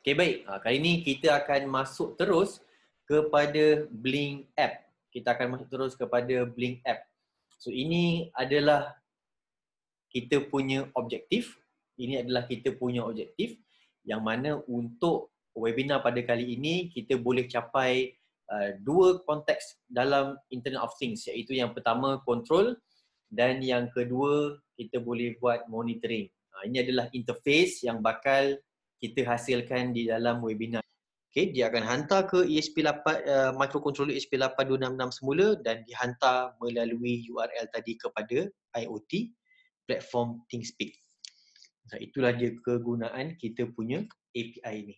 Okay baik, ha, kali ini kita akan masuk terus kepada Blink App. Kita akan masuk terus kepada Blink App. So ini adalah kita punya objektif. Ini adalah kita punya objektif yang mana untuk webinar pada kali ini kita boleh capai uh, dua konteks dalam Internet of Things iaitu yang pertama control dan yang kedua kita boleh buat monitoring. Ha, ini adalah interface yang bakal kita hasilkan di dalam webinar. Okay, dia akan hantar ke ESP8 uh, eh, microcontroller ESP8266 semula dan dihantar melalui URL tadi kepada IoT platform ThingSpeak. So, itulah dia kegunaan kita punya API ini.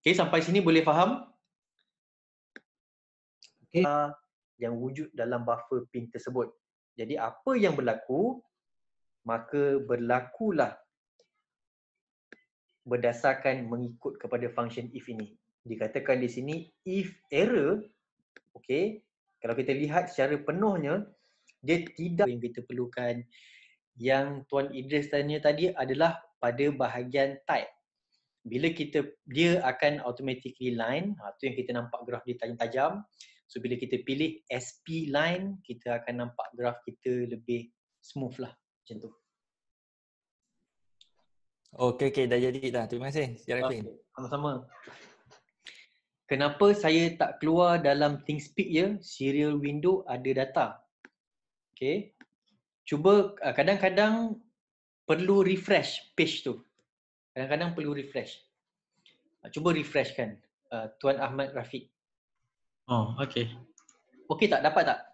Okay, sampai sini boleh faham? Okay. Ah, yang wujud dalam buffer pin tersebut. Jadi apa yang berlaku, maka berlakulah berdasarkan mengikut kepada function if ini. Dikatakan di sini if error, okay, kalau kita lihat secara penuhnya, dia tidak yang kita perlukan. Yang Tuan Idris tanya tadi adalah pada bahagian type. Bila kita, dia akan automatically line, ha, tu yang kita nampak graf dia tajam-tajam. So bila kita pilih SP line, kita akan nampak graf kita lebih smooth lah. Macam tu. Okey, okey. Dah jadi dah. Terima kasih. Ya, okay. Sama-sama. Kenapa saya tak keluar dalam ThinkSpeak ya? Serial window ada data. Okey. Cuba ah, kadang-kadang perlu refresh page tu. Kadang-kadang perlu refresh. Ah, cuba refresh kan. Ah, Tuan Ahmad Rafiq. Oh, okey. Okey tak? Dapat tak?